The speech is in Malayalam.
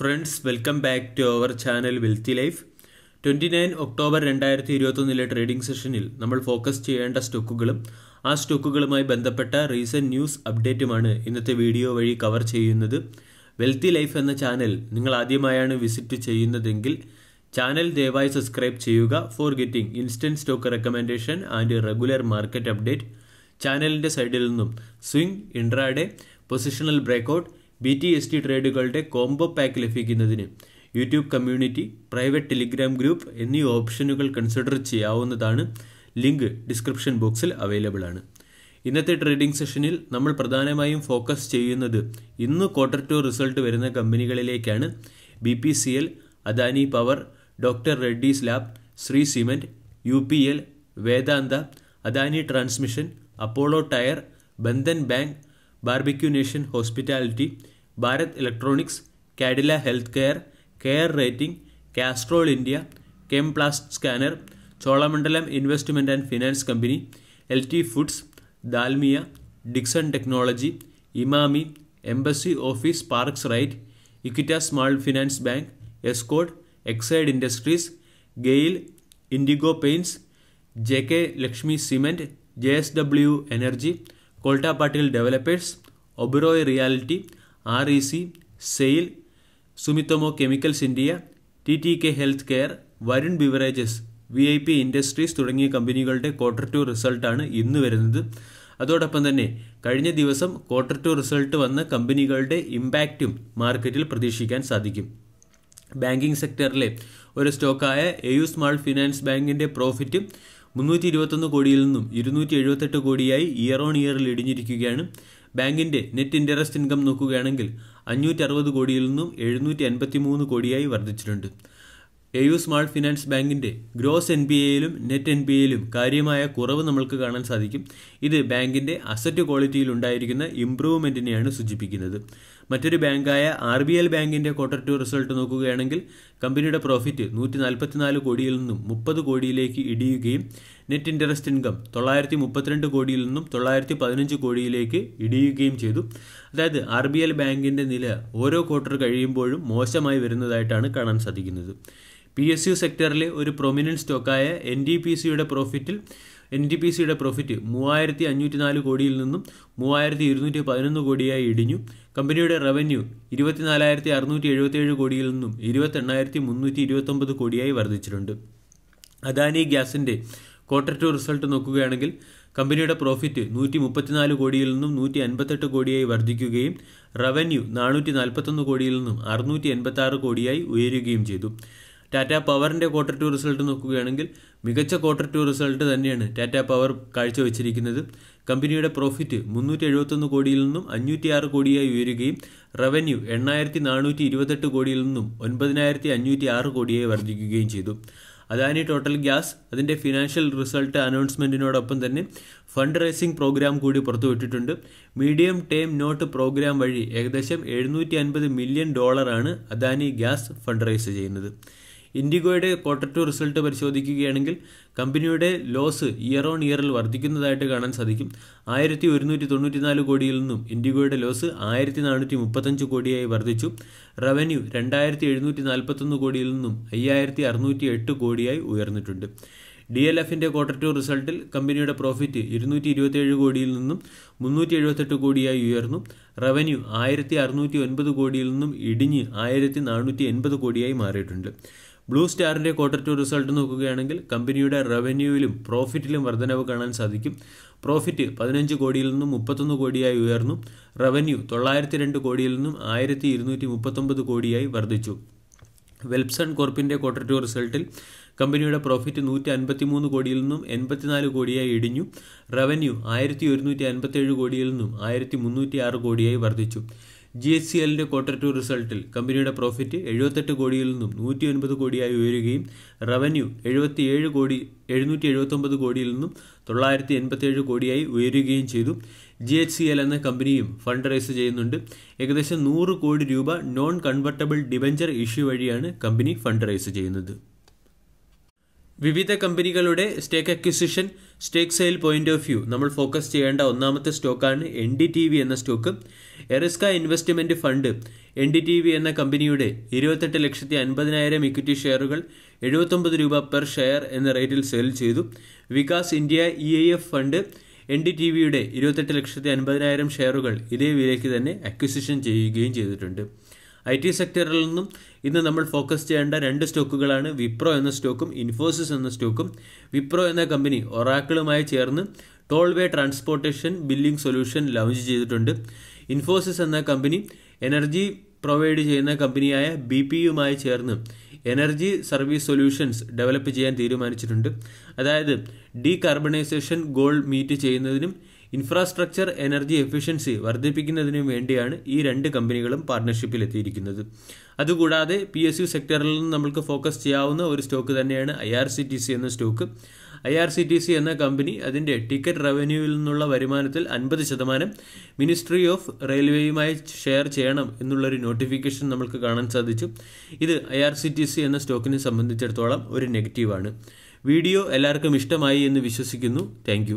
friends welcome back to our channel wealthy life twenty nine October രണ്ടായിരത്തി ഇരുപത്തൊന്നിലെ ട്രേഡിംഗ് സെഷനിൽ നമ്മൾ ഫോക്കസ് ചെയ്യേണ്ട സ്റ്റോക്കുകളും ആ സ്റ്റോക്കുകളുമായി ബന്ധപ്പെട്ട റീസെൻറ്റ് ന്യൂസ് അപ്ഡേറ്റുമാണ് ഇന്നത്തെ വീഡിയോ വഴി കവർ ചെയ്യുന്നത് വെൽത്തി ലൈഫ് എന്ന ചാനൽ നിങ്ങൾ ആദ്യമായാണ് വിസിറ്റ് ചെയ്യുന്നതെങ്കിൽ ചാനൽ ദയവായി സബ്സ്ക്രൈബ് ചെയ്യുക for getting instant stock recommendation and regular market update ചാനലിൻ്റെ സൈഡിൽ നിന്നും swing intraday positional breakout B T S T ട്രേഡുകളുടെ കോംബോ പാക്ക് ലഭിക്കുന്നതിന് YouTube community private Telegram group എന്നീ ഓപ്ഷനുകൾ കൺസിഡർ ചെയ്യാവുന്നതാണ് ലിങ്ക് ഡിസ്ക്രിപ്ഷൻ ബോക്സിൽ അവൈലബിൾ ആണ് ഇന്നത്തെ ട്രേഡിംഗ് സെഷനിൽ നമ്മൾ പ്രധാനമായും ഫോക്കസ് ചെയ്യുന്നത് ഇന്ന് ക്വാർട്ടർ ടു റിസൾട്ട് വരുന്ന കമ്പനികളിലേക്കാണ് B P C L Adani power doctor Reddy's lab Shree cement U P L Vedanta Adani transmission Apollo tyre Bandhan bank Barbecue Nation Hospitality, Bharat Electronics, Cadilla Healthcare, Care Rating, Castrol India, Chemplast Scanner, Cholamandalam Investment and Finance Company, LT Foods, Dalmia, Dixon Technology, Imami, Embassy Office Parks Right, Equita Small Finance Bank, Escort, Exide Industries, Gale, Indigo Paints, JK Lakshmi Cement, JSW Energy, Patil developers Oberoi realty R E C SAIL Sumitomo chemicals India T T K health care Varun beverages V I P industries തുടങ്ങിയ കമ്പനികളുടെ ക്വാർട്ടർ ടു റിസൾട്ടാണ് ഇന്ന് വരുന്നത് അതോടൊപ്പം തന്നെ കഴിഞ്ഞ ദിവസം ക്വാർട്ടർ ടു റിസൾട്ട് വന്ന കമ്പനികളുടെ ഇമ്പാക്റ്റും മാർക്കറ്റിൽ പ്രതീക്ഷിക്കാൻ സാധിക്കും ബാങ്കിംഗ് സെക്ടറിലെ ഒരു സ്റ്റോക്കായ എയു സ്മാൾ ഫിനാൻസ് ബാങ്കിൻ്റെ പ്രോഫിറ്റ് മുന്നൂറ്റി ഇരുപത്തൊന്ന് കോടിയിൽ നിന്നും ഇരുന്നൂറ്റി എഴുപത്തെട്ട് കോടിയായി ഇയർ ഓൺ ഇയറിൽ ഇടിഞ്ഞിരിക്കുകയാണ് ബാങ്കിൻ്റെ നെറ്റ് ഇൻട്രസ്റ്റ് ഇൻകം നോക്കുകയാണെങ്കിൽ അഞ്ഞൂറ്റി അറുപത് കോടിയിൽ നിന്നും എഴുന്നൂറ്റി അൻപത്തി മൂന്ന് കോടിയായി വർദ്ധിച്ചിട്ടുണ്ട് എ യു സ്മാൾ ഫിനാൻസ് ബാങ്കിൻ്റെ ഗ്രോസ് എൻ ബി എയിലും നെറ്റ് എൻ ബി എയിലും കാര്യമായ കുറവ് നമ്മൾക്ക് കാണാൻ സാധിക്കും ഇത് ബാങ്കിൻ്റെ അസറ്റ് ക്വാളിറ്റിയിൽ ഉണ്ടായിരിക്കുന്ന ഇംപ്രൂവ്മെന്റിനെയാണ് സൂചിപ്പിക്കുന്നത് മറ്റൊരു ബാങ്കായ ആർ ബി എൽ ബാങ്കിന്റെ ക്വാർട്ടർ ടു റിസൾട്ട് നോക്കുകയാണെങ്കിൽ കമ്പനിയുടെ പ്രോഫിറ്റ് നൂറ്റി നാൽപ്പത്തിനാല് കോടിയിൽ നിന്നും മുപ്പത് കോടിയിലേക്ക് ഇടിയുകയും നെറ്റ് ഇൻട്രസ്റ്റ് ഇൻകം തൊള്ളായിരത്തി മുപ്പത്തിരണ്ട് കോടിയിൽ നിന്നും തൊള്ളായിരത്തി പതിനഞ്ച് കോടിയിലേക്ക് ഇടിയുകയും ചെയ്തു അതായത് ആർ ബി എൽ ബാങ്കിന്റെ നില ഓരോ ക്വാർട്ടർ കഴിയുമ്പോഴും മോശമായി വരുന്നതായിട്ടാണ് കാണാൻ സാധിക്കുന്നത് പി എസ് യു സെക്ടറിലെ ഒരു പ്രൊമിനൻറ്റ് സ്റ്റോക്കായ എൻ ഡി പി സിയുടെ പ്രോഫിറ്റിൽ എൻ ടി പി സിയുടെ പ്രോഫിറ്റ് മൂവായിരത്തി അഞ്ഞൂറ്റി നാല് കോടിയിൽ നിന്നും മൂവായിരത്തി ഇരുന്നൂറ്റി പതിനൊന്ന് കോടിയായി ഇടിഞ്ഞു കമ്പനിയുടെ റവന്യൂ ഇരുപത്തിനാലായിരത്തി അറുന്നൂറ്റി എഴുപത്തിയേഴ് കോടിയിൽ നിന്നും ഇരുപത്തെണ്ണായിരത്തി മുന്നൂറ്റി ഇരുപത്തൊമ്പത് കോടിയായി വർദ്ധിച്ചിട്ടുണ്ട് അദാനി ഗ്യാസിൻ്റെ ക്വാർട്ടർ ടു റിസൾട്ട് നോക്കുകയാണെങ്കിൽ കമ്പനിയുടെ പ്രോഫിറ്റ് നൂറ്റി മുപ്പത്തിനാല് കോടിയിൽ നിന്നും നൂറ്റി അൻപത്തെട്ട് കോടിയായി വർദ്ധിക്കുകയും റവന്യൂ നാനൂറ്റി നാൽപ്പത്തൊന്ന് കോടിയിൽ നിന്നും അറുന്നൂറ്റി എൺപത്തി കോടിയായി ഉയരുകയും ചെയ്തു ടാറ്റ പവറിൻ്റെ ക്വാർട്ടർ ടു റിസൾട്ട് നോക്കുകയാണെങ്കിൽ മികച്ച ക്വാർട്ടർ ടു റിസൾട്ട് തന്നെയാണ് ടാറ്റ പവർ കാഴ്ചവെച്ചിരിക്കുന്നത് കമ്പനിയുടെ പ്രോഫിറ്റ് മുന്നൂറ്റി എഴുപത്തൊന്ന് കോടിയിൽ നിന്നും അഞ്ഞൂറ്റി ആറ് കോടിയായി ഉയരുകയും റവന്യൂ എണ്ണായിരത്തി നാനൂറ്റി ഇരുപത്തെട്ട് കോടിയിൽ നിന്നും ഒൻപതിനായിരത്തി അഞ്ഞൂറ്റി ആറ് കോടിയായി വർദ്ധിക്കുകയും ചെയ്തു അദാനി ടോട്ടൽ ഗ്യാസ് അതിൻ്റെ ഫിനാൻഷ്യൽ റിസൾട്ട് അനൗൺസ്മെൻറ്റിനോടൊപ്പം തന്നെ ഫണ്ട് റേസിംഗ് പ്രോഗ്രാം കൂടി പുറത്തുവിട്ടിട്ടുണ്ട് മീഡിയം ടേം നോട്ട് പ്രോഗ്രാം വഴി ഏകദേശം എഴുന്നൂറ്റി അൻപത് മില്യൺ ഡോളറാണ് അദാനി ഗ്യാസ് ഫണ്ട് റേസ് ചെയ്യുന്നത് ഇൻഡിഗോയുടെ ക്വാർട്ടർ ടു റിസൾട്ട് പരിശോധിക്കുകയാണെങ്കിൽ കമ്പനിയുടെ ലോസ് ഇയർ ഓൺ ഇയറിൽ വർദ്ധിക്കുന്നതായിട്ട് കാണാൻ സാധിക്കും ആയിരത്തി ഒരുന്നൂറ്റി തൊണ്ണൂറ്റിനാല് കോടിയിൽ നിന്നും ഇൻഡിഗോയുടെ ലോസ് ആയിരത്തി നാനൂറ്റി മുപ്പത്തഞ്ച് കോടിയായി വർദ്ധിച്ചു റവന്യൂ രണ്ടായിരത്തി എഴുന്നൂറ്റി നാൽപ്പത്തൊന്ന് കോടിയിൽ നിന്നും അയ്യായിരത്തി അറുന്നൂറ്റി എട്ട് കോടിയായി ഉയർന്നിട്ടുണ്ട് ഡി എൽ എഫിൻ്റെ ക്വാർട്ടർ ടു റിസൾട്ടിൽ കമ്പനിയുടെ പ്രോഫിറ്റ് ഇരുന്നൂറ്റി ഇരുപത്തിയേഴ് കോടിയിൽ നിന്നും മുന്നൂറ്റി എഴുപത്തെട്ട് കോടിയായി ഉയർന്നു റവന്യൂ ആയിരത്തി അറുന്നൂറ്റി ഒൻപത് കോടിയിൽ നിന്നും ഇടിഞ്ഞ് ആയിരത്തി നാനൂറ്റി എൺപത് കോടിയായി മാറിയിട്ടുണ്ട് ബ്ലൂ സ്റ്റാറിൻ്റെ ക്വാർട്ടർ ടു റിസൾട്ട് നോക്കുകയാണെങ്കിൽ കമ്പനിയുടെ റവന്യൂവിലും പ്രോഫിറ്റിലും വർധനവ് കാണാൻ സാധിക്കും പ്രോഫിറ്റ് പതിനഞ്ച് കോടിയിൽ നിന്നും മുപ്പത്തൊന്ന് കോടിയായി ഉയർന്നു റവന്യൂ തൊള്ളായിരത്തി രണ്ട് കോടിയിൽ നിന്നും ആയിരത്തി ഇരുന്നൂറ്റി മുപ്പത്തൊമ്പത് കോടിയായി വർദ്ധിച്ചു വെൽപ്സൺ കോർപ്പിൻ്റെ ക്വാർട്ടർ ടു റിസൾട്ടിൽ കമ്പനിയുടെ പ്രോഫിറ്റ് നൂറ്റി മൂന്ന് കോടിയിൽ നിന്നും എൺപത്തിനാല് കോടിയായി ഇടിഞ്ഞു റവന്യൂ ആയിരത്തി ഒരുന്നൂറ്റി ഏഴ് കോടിയിൽ നിന്നും ആയിരത്തി മുന്നൂറ്റി ആറ് കോടിയായി വർദ്ധിച്ചു ജി എച്ച് സി എല്ലിൻ്റെ ക്വാർട്ടർ ടു റിസൾട്ടിൽ കമ്പനിയുടെ പ്രോഫിറ്റ് എഴുപത്തെട്ട് കോടിയിൽ നിന്നും നൂറ്റി ഒൻപത് കോടിയായി ഉയരുകയും റവന്യൂ എഴുപത്തിയേഴ് കോടി എഴുന്നൂറ്റി എഴുപത്തൊമ്പത് കോടിയിൽ നിന്നും തൊള്ളായിരത്തി എൺപത്തിയേഴ് കോടിയായി ഉയരുകയും ചെയ്തു ജി എച്ച് സി എൽ എന്ന കമ്പനിയും ഫണ്ട് റൈസ് ചെയ്യുന്നുണ്ട് ഏകദേശം നൂറ് കോടി രൂപ നോൺ കൺവെർട്ടബിൾ ഡിബഞ്ചർ ഇഷ്യൂ വഴിയാണ് കമ്പനി ഫണ്ട് റൈസ് ചെയ്യുന്നത് വിവിധ കമ്പനികളുടെ stake acquisition stake sale point of view നമ്മൾ ഫോക്കസ് ചെയ്യേണ്ട ഒന്നാമത്തെ സ്റ്റോക്കാണ് എൻ ഡി ടി വി എന്ന stock Eriska investment fund N D T V എന്ന കമ്പനിയുടെ ഇരുപത്തെട്ട് ലക്ഷത്തി അൻപതിനായിരം ഇക്വിറ്റി ഷെയറുകൾ എഴുപത്തൊമ്പത് രൂപ പെർ ഷെയർ എന്ന റേറ്റിൽ സെയിൽ ചെയ്തു Vikas India E I F fund N D T വിയുടെ ഇരുപത്തെട്ട് ലക്ഷത്തി അൻപതിനായിരം ഷെയറുകൾ ഇതേ വിലയ്ക്ക് തന്നെ അക്വിസിഷൻ ചെയ്യുകയും ചെയ്തിട്ടുണ്ട് ഐ ടി സെക്ടറിൽ നിന്നും ഇന്ന് നമ്മൾ ഫോക്കസ് ചെയ്യേണ്ട രണ്ട് സ്റ്റോക്കുകളാണ് വിപ്രോ എന്ന സ്റ്റോക്കും ഇൻഫോസിസ് എന്ന സ്റ്റോക്കും വിപ്രോ എന്ന കമ്പനി ഒറാക്കിളുമായി ചേർന്ന് tollway transportation billing solution launch ചെയ്തിട്ടുണ്ട് ഇൻഫോസിസ് എന്ന കമ്പനി എനർജി പ്രൊവൈഡ് ചെയ്യുന്ന കമ്പനിയായ ബി പി യുമായി ചേർന്ന് എനർജി സർവീസ് സൊല്യൂഷൻസ് ഡെവലപ്പ് ചെയ്യാൻ തീരുമാനിച്ചിട്ടുണ്ട് അതായത് ഡീകാർബണൈസേഷൻ ഗോൾ മീറ്റ് ചെയ്യുന്നതിനും ഇൻഫ്രാസ്ട്രക്ചർ എനർജി എഫിഷ്യൻസി വർദ്ധിപ്പിക്കുന്നതിനും വേണ്ടിയാണ് ഈ രണ്ട് കമ്പനികളും പാർട്ട്ണർഷിപ്പിലെത്തിയിരിക്കുന്നത് അതുകൂടാതെ പി എസ് യു സെക്ടറിൽ നിന്ന് നമ്മൾക്ക് ഫോക്കസ് ചെയ്യാവുന്ന ഒരു സ്റ്റോക്ക് തന്നെയാണ് I R C T C എന്ന stock I R C T C എന്ന കമ്പനി അതിൻ്റെ ടിക്കറ്റ് റവന്യൂവിൽ നിന്നുള്ള വരുമാനത്തിൽ അൻപത് ശതമാനം മിനിസ്ട്രി ഓഫ് റെയിൽവേയുമായി ഷെയർ ചെയ്യണം എന്നുള്ളൊരു നോട്ടിഫിക്കേഷൻ നമ്മൾക്ക് കാണാൻ സാധിച്ചു ഇത് I R C T C എന്ന സ്റ്റോക്കിനെ സംബന്ധിച്ചിടത്തോളം ഒരു നെഗറ്റീവാണ് വീഡിയോ എല്ലാവർക്കും ഇഷ്ടമായി എന്ന് വിശ്വസിക്കുന്നു താങ്ക്